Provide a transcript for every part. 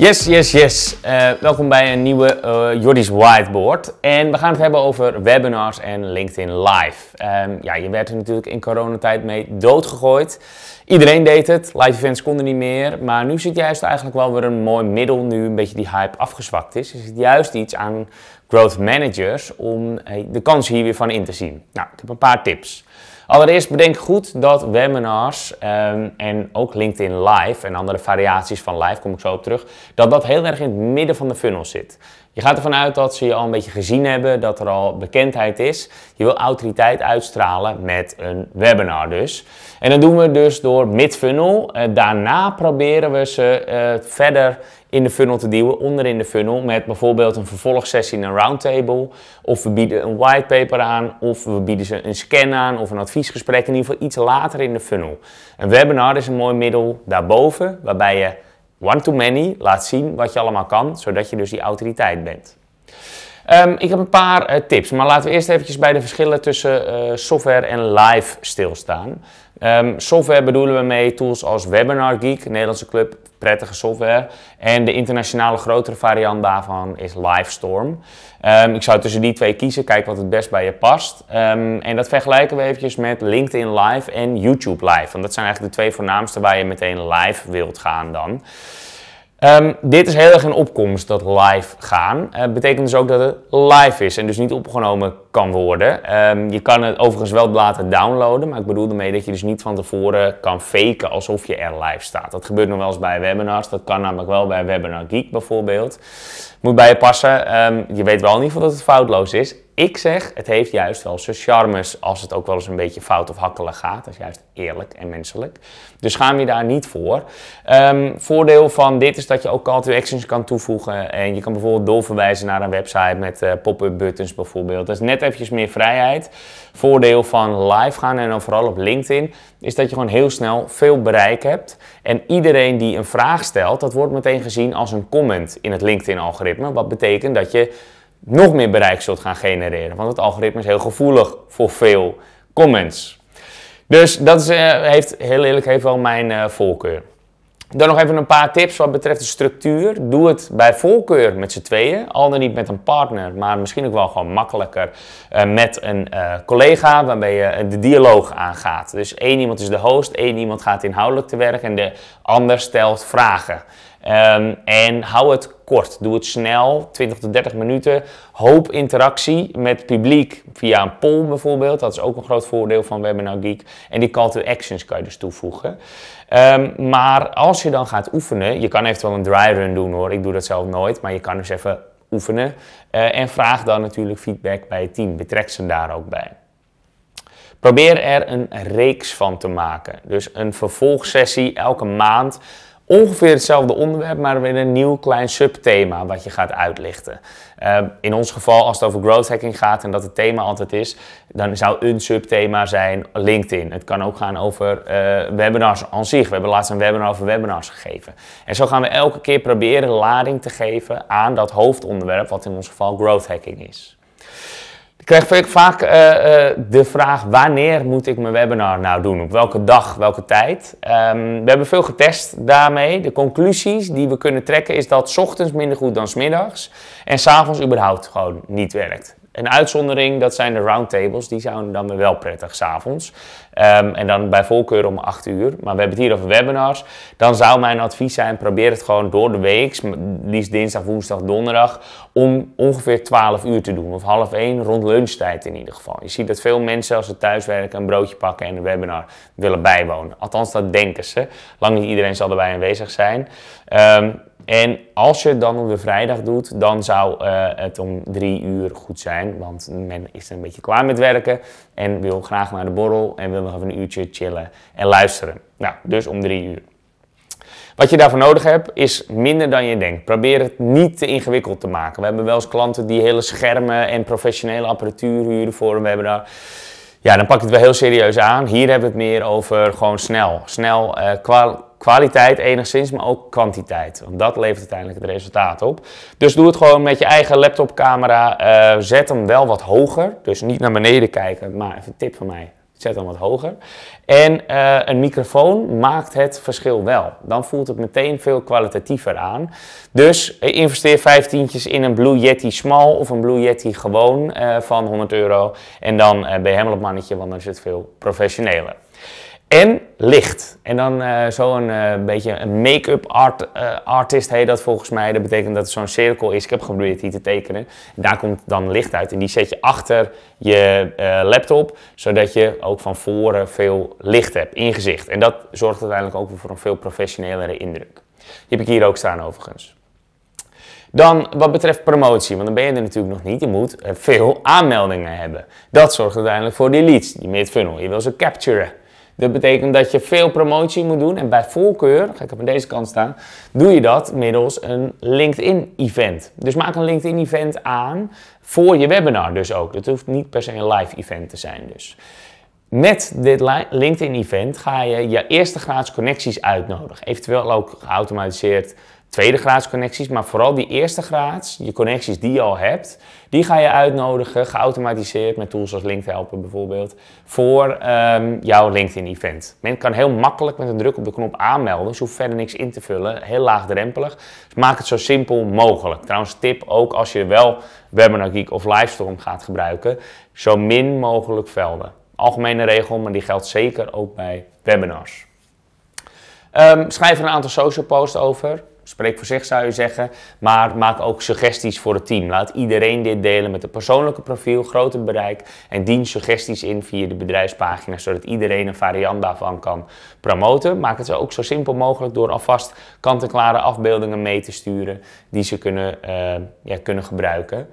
Yes, yes, yes. Eh, welkom bij een nieuwe uh, Jordi's Whiteboard. En we gaan het hebben over webinars en LinkedIn Live. Ehm, ja, je werd er natuurlijk in coronatijd mee doodgegooid. Iedereen deed het, live events konden niet meer. Maar nu zit juist eigenlijk wel weer een mooi middel, nu een beetje die hype afgezwakt is. Is het juist iets aan growth managers om de kans hier weer van in te zien. Nou, ik heb een paar tips. Allereerst bedenk goed dat webinars ehm, en ook LinkedIn Live en andere variaties van live, kom ik zo op terug, dat dat heel erg in het midden van de funnel zit. Je gaat ervan uit dat ze je al een beetje gezien hebben, dat er al bekendheid is. Je wil autoriteit uitstralen met een webinar dus. En dat doen we dus door mid-funnel. Eh, daarna proberen we ze eh, verder in de funnel te duwen, onderin de funnel, met bijvoorbeeld een vervolgsessie in een roundtable. Of we bieden een whitepaper aan, of we bieden ze een scan aan of een adviesgesprek. In ieder geval iets later in de funnel. Een webinar is een mooi middel daarboven, waarbij je One to many laat zien wat je allemaal kan, zodat je dus die autoriteit bent. Ehm, ik heb een paar eh, tips, maar laten we eerst eventjes bij de verschillen tussen eh, software en live stilstaan. Ehm, software bedoelen we mee tools als Webinar Geek, Nederlandse club, prettige software. En de internationale grotere variant daarvan is Livestorm. Ehm, ik zou tussen die twee kiezen, kijk wat het best bij je past. Ehm, en dat vergelijken we eventjes met LinkedIn Live en YouTube Live. Want dat zijn eigenlijk de twee voornaamste waar je meteen live wilt gaan dan. Ehm, dit is heel erg een opkomst, dat live gaan. Uh, betekent dus ook dat het live is en dus niet opgenomen kan worden. Ehm, je kan het overigens wel laten downloaden, maar ik bedoel ermee dat je dus niet van tevoren kan faken alsof je er live staat. Dat gebeurt nog wel eens bij webinars. Dat kan namelijk wel bij Webinar Geek bijvoorbeeld. Moet bij je passen. Ehm, je weet wel in ieder geval dat het foutloos is ik zeg, het heeft juist wel zijn charmes als het ook wel eens een beetje fout of hakkelig gaat. Dat is juist eerlijk en menselijk. Dus schaam je daar niet voor. Ehm, voordeel van dit is dat je ook call to actions kan toevoegen. En je kan bijvoorbeeld doorverwijzen naar een website met eh, pop-up buttons bijvoorbeeld. Dat is net eventjes meer vrijheid. Voordeel van live gaan en dan vooral op LinkedIn is dat je gewoon heel snel veel bereik hebt. En iedereen die een vraag stelt, dat wordt meteen gezien als een comment in het LinkedIn-algoritme. Wat betekent dat je nog meer bereik zult gaan genereren. Want het algoritme is heel gevoelig voor veel comments. Dus dat is, eh, heeft heel eerlijk heeft wel mijn uh, voorkeur. Dan nog even een paar tips wat betreft de structuur. Doe het bij voorkeur met z'n tweeën, al dan niet met een partner, maar misschien ook wel gewoon makkelijker eh, met een collega waarmee je de dialoog aangaat. Dus één iemand is de host, één iemand gaat inhoudelijk te werk en de ander stelt vragen. Ehm, en hou het kort. Doe het snel, 20 tot 30 minuten. Hoop interactie met publiek via een poll bijvoorbeeld. Dat is ook een groot voordeel van Webinar Geek. En die call to actions kan je dus toevoegen. Ehm, maar als je dan gaat oefenen, je kan eventueel een dry run doen hoor. Ik doe dat zelf nooit, maar je kan dus even oefenen. Eh, en vraag dan natuurlijk feedback bij het team. Betrek ze daar ook bij. Probeer er een reeks van te maken. Dus een vervolgsessie elke maand ongeveer hetzelfde onderwerp, maar weer een nieuw klein subthema wat je gaat uitlichten. Eh, in ons geval, als het over growth hacking gaat en dat het thema altijd is, dan zou een subthema zijn LinkedIn. Het kan ook gaan over eh, webinars aan zich. We hebben laatst een webinar over webinars gegeven. En zo gaan we elke keer proberen lading te geven aan dat hoofdonderwerp, wat in ons geval growth hacking is krijg ik vaak eh, eh, de vraag: wanneer moet ik mijn webinar nou doen? Op welke dag, welke tijd? Ehm, we hebben veel getest daarmee. De conclusies die we kunnen trekken is dat s ochtends minder goed dan s middags en s avonds überhaupt gewoon niet werkt een uitzondering, dat zijn de roundtables. Die zijn dan wel prettig s'avonds. Um, en dan bij voorkeur om 8 uur. Maar we hebben het hier over webinars. Dan zou mijn advies zijn, probeer het gewoon door de week. Liefst dinsdag, woensdag, donderdag. Om ongeveer 12 uur te doen. Of half 1 rond lunchtijd in ieder geval. Je ziet dat veel mensen als ze thuiswerken een broodje pakken en een webinar willen bijwonen. Althans, dat denken ze. Lang niet iedereen zal erbij aanwezig zijn. Ehm, en als je het dan op de vrijdag doet, dan zou eh, het om drie uur goed zijn. Want men is een beetje klaar met werken en wil graag naar de borrel en wil nog even een uurtje chillen en luisteren. Nou, dus om drie uur. Wat je daarvoor nodig hebt, is minder dan je denkt. Probeer het niet te ingewikkeld te maken. We hebben wel eens klanten die hele schermen en professionele apparatuur huren voor hebben daar, Ja, dan pak je het wel heel serieus aan. Hier hebben we het meer over gewoon snel. Snel, uh, kwaliteit enigszins, maar ook kwantiteit. Want dat levert uiteindelijk het resultaat op. Dus doe het gewoon met je eigen laptopcamera. Uh, zet hem wel wat hoger. Dus niet naar beneden kijken, maar even een tip van mij. Zet hem wat hoger. En eh, een microfoon maakt het verschil wel. Dan voelt het meteen veel kwalitatiever aan. Dus eh, investeer vijftientjes in een Blue Yeti Small of een Blue Yeti gewoon van 100 euro. En dan ben je helemaal op mannetje, want dan is het veel professioneler en licht. En dan uh, zo'n eh, beetje een make-up art, eh, artist heet dat volgens mij. Dat betekent dat het zo'n cirkel is. Ik heb geprobeerd die te tekenen. daar komt dan licht uit. En die zet je achter je laptop, zodat je ook van voren veel licht hebt in gezicht. En dat zorgt uiteindelijk ook voor een veel professionelere indruk. Die heb ik hier ook staan overigens. Dan wat betreft promotie, want dan ben je er natuurlijk nog niet. Je moet veel aanmeldingen hebben. Dat zorgt uiteindelijk voor die leads, die mid-funnel. Je wil ze capturen. Dat betekent dat je veel promotie moet doen. En bij voorkeur, ga ik op deze kant staan, doe je dat middels een LinkedIn-event. Dus maak een LinkedIn-event aan voor je webinar dus ook. Dat hoeft niet per se een live event te zijn dus. Met dit LinkedIn-event ga je je eerste graads connecties uitnodigen. Eventueel ook geautomatiseerd tweede graads connecties, maar vooral die eerste graads, je connecties die je al hebt, die ga je uitnodigen, geautomatiseerd met tools als LinkedIn helpen bijvoorbeeld, voor ehm, jouw LinkedIn-event. Men kan heel makkelijk met een druk op de knop aanmelden, dus hoeft verder niks in te vullen, heel laagdrempelig. Dus maak het zo simpel mogelijk. Trouwens, tip ook als je wel Webinar Geek of Livestorm gaat gebruiken, zo min mogelijk velden. Algemene regel, maar die geldt zeker ook bij webinars. Ehm, schrijf er een aantal social posts over spreekt voor zich zou je zeggen, maar maak ook suggesties voor het team. Laat iedereen dit delen met een persoonlijke profiel, grote bereik en dien suggesties in via de bedrijfspagina, zodat iedereen een variant daarvan kan promoten. Maak het zo ook zo simpel mogelijk door alvast kant-en-klare afbeeldingen mee te sturen die ze kunnen, eh, ja, kunnen gebruiken.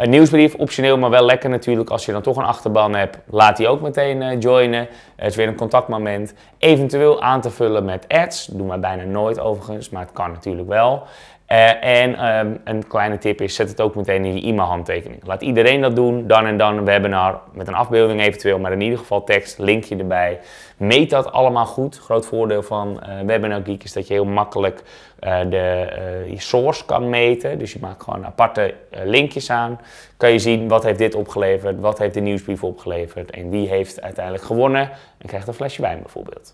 Een nieuwsbrief, optioneel, maar wel lekker natuurlijk. Als je dan toch een achterban hebt, laat die ook meteen eh, joinen. Het is weer een contactmoment. Eventueel aan te vullen met ads. Doen wij bijna nooit overigens, maar het kan natuurlijk wel. Eh, en ehm, een kleine tip is, zet het ook meteen in je e-mailhandtekening. Laat iedereen dat doen, dan en dan een webinar met een afbeelding eventueel, maar in ieder geval tekst, linkje erbij. Meet dat allemaal goed. Groot voordeel van uh, Webinar Geek is dat je heel makkelijk eh, de uh, je source kan meten. Dus je maakt gewoon aparte linkjes aan. Kan je zien wat heeft dit opgeleverd, wat heeft de nieuwsbrief opgeleverd en wie heeft uiteindelijk gewonnen en krijgt een flesje wijn bijvoorbeeld.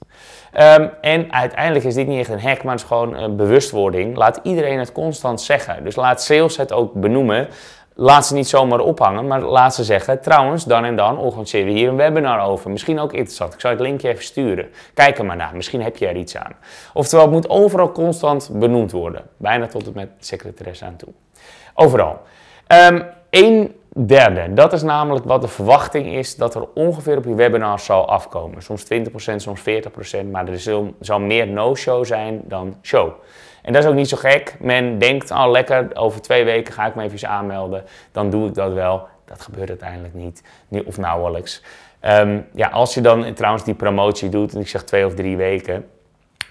Ehm, en uiteindelijk is dit niet echt een hack, maar het is gewoon een bewustwording. Laat iedereen het constant zeggen. Dus laat sales het ook benoemen laat ze niet zomaar ophangen, maar laat ze zeggen, trouwens, dan en dan organiseren we hier een webinar over. Misschien ook interessant. Ik zal het linkje even sturen. Kijk er maar naar. Misschien heb je er iets aan. Oftewel, het moet overal constant benoemd worden. Bijna tot het met secretaresse aan toe. Overal. Eén ehm, Derde, dat is namelijk wat de verwachting is dat er ongeveer op je webinar zal afkomen. Soms 20%, soms 40%, maar er zal, zal meer no-show zijn dan show. En dat is ook niet zo gek. Men denkt, al oh, lekker, over twee weken ga ik me even aanmelden. Dan doe ik dat wel. Dat gebeurt uiteindelijk niet, of nauwelijks. Ehm, ja, als je dan trouwens die promotie doet, en ik zeg twee of drie weken,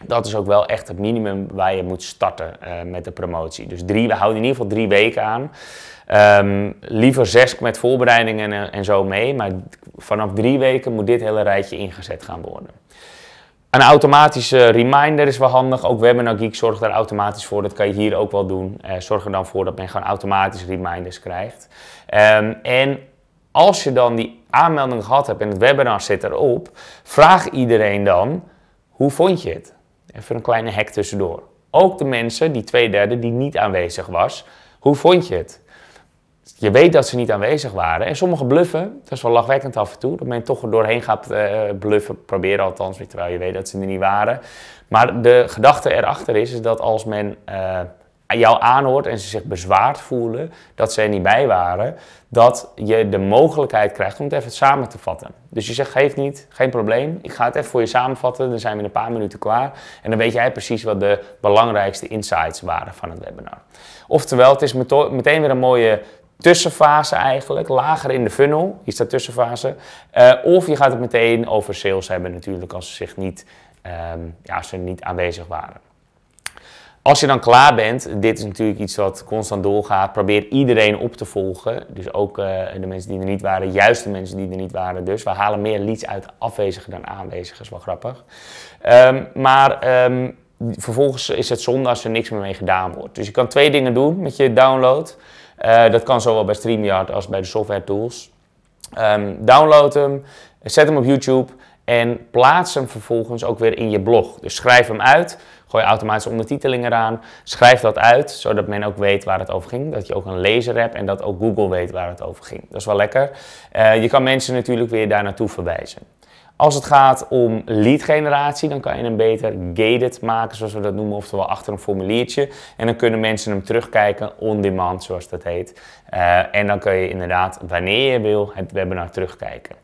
dat is ook wel echt het minimum waar je moet starten eh, met de promotie. Dus drie, we houden in ieder geval drie weken aan. Um, liever zes met voorbereidingen en, en zo mee, maar vanaf drie weken moet dit hele rijtje ingezet gaan worden. Een automatische reminder is wel handig. Ook Webinar Geek zorgt daar automatisch voor. Dat kan je hier ook wel doen. Eh, zorg er dan voor dat men gewoon automatisch reminders krijgt. Ehm, en als je dan die aanmelding gehad hebt en het webinar zit erop, vraag iedereen dan: hoe vond je het? Even een kleine hack tussendoor. Ook de mensen, die twee derde, die niet aanwezig was, hoe vond je het? je weet dat ze niet aanwezig waren. En sommige bluffen, dat is wel lachwekkend af en toe, dat men toch doorheen gaat eh, bluffen, proberen althans, terwijl je weet dat ze er niet waren. Maar de gedachte erachter is, is dat als men eh, jou aanhoort en ze zich bezwaard voelen dat ze er niet bij waren, dat je de mogelijkheid krijgt om het even samen te vatten. Dus je zegt, geef niet, geen probleem, ik ga het even voor je samenvatten, dan zijn we in een paar minuten klaar. En dan weet jij precies wat de belangrijkste insights waren van het webinar. Oftewel, het is meteen weer een mooie tussenfase eigenlijk, lager in de funnel, is dat tussenfase. Eh, of je gaat het meteen over sales hebben natuurlijk als ze, zich niet, ehm, ja, als ze niet aanwezig waren. Als je dan klaar bent, dit is natuurlijk iets wat constant doorgaat, probeer iedereen op te volgen. Dus ook eh, de mensen die er niet waren, juist de mensen die er niet waren. Dus we halen meer leads uit afwezigen dan aanwezigen, is wel grappig. Ehm, maar ehm, vervolgens is het zonde als er niks meer mee gedaan wordt. Dus je kan twee dingen doen met je download. Eh, dat kan zowel bij StreamYard als bij de software tools. Ehm, download hem, zet hem op YouTube en plaats hem vervolgens ook weer in je blog. Dus schrijf hem uit, gooi automatisch ondertiteling eraan, schrijf dat uit, zodat men ook weet waar het over ging. Dat je ook een lezer hebt en dat ook Google weet waar het over ging. Dat is wel lekker. Eh, je kan mensen natuurlijk weer daar naartoe verwijzen. Als het gaat om lead generatie, dan kan je hem beter gated maken, zoals we dat noemen, oftewel achter een formuliertje. En dan kunnen mensen hem terugkijken on demand, zoals dat heet. Eh, en dan kun je inderdaad, wanneer je wil, het webinar terugkijken.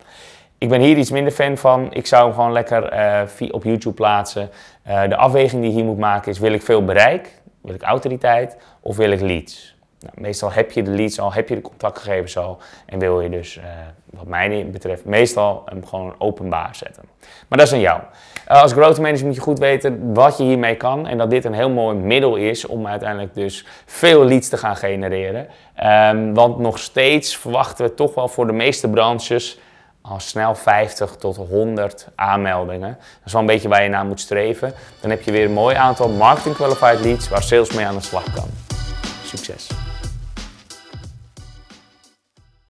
Ik ben hier iets minder fan van. Ik zou hem gewoon lekker eh, op YouTube plaatsen. Eh, de afweging die je hier moet maken is: wil ik veel bereik? Wil ik autoriteit? Of wil ik leads? Nou, meestal heb je de leads al, heb je de contactgegevens al en wil je dus, eh, wat mij betreft, meestal hem gewoon openbaar zetten. Maar dat is aan jou. Eh, als grote manager moet je goed weten wat je hiermee kan en dat dit een heel mooi middel is om uiteindelijk dus veel leads te gaan genereren. Ehm, want nog steeds verwachten we toch wel voor de meeste branches al snel 50 tot 100 aanmeldingen. Dat is wel een beetje waar je naar moet streven. Dan heb je weer een mooi aantal marketing qualified leads waar sales mee aan de slag kan. Succes!